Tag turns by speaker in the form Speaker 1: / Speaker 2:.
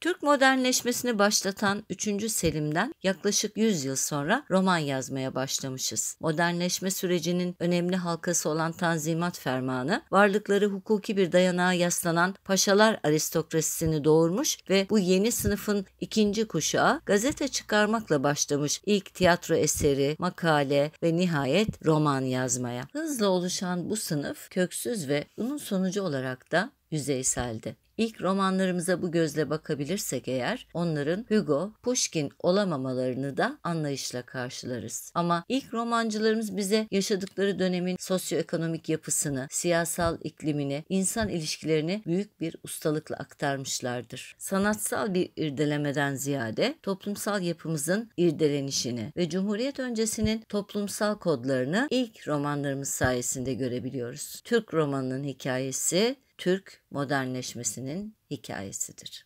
Speaker 1: Türk modernleşmesini başlatan 3. Selim'den yaklaşık 100 yıl sonra roman yazmaya başlamışız. Modernleşme sürecinin önemli halkası olan Tanzimat Fermanı, varlıkları hukuki bir dayanağa yaslanan paşalar aristokrasisini doğurmuş ve bu yeni sınıfın ikinci kuşağı gazete çıkarmakla başlamış ilk tiyatro eseri, makale ve nihayet roman yazmaya. Hızla oluşan bu sınıf köksüz ve bunun sonucu olarak da yüzeyseldi. İlk romanlarımıza bu gözle bakabilirsek eğer onların Hugo, Pushkin olamamalarını da anlayışla karşılarız. Ama ilk romancılarımız bize yaşadıkları dönemin sosyoekonomik yapısını, siyasal iklimini, insan ilişkilerini büyük bir ustalıkla aktarmışlardır. Sanatsal bir irdelemeden ziyade toplumsal yapımızın irdelenişini ve Cumhuriyet öncesinin toplumsal kodlarını ilk romanlarımız sayesinde görebiliyoruz. Türk romanının hikayesi Türk modernleşmesinin hikayesidir.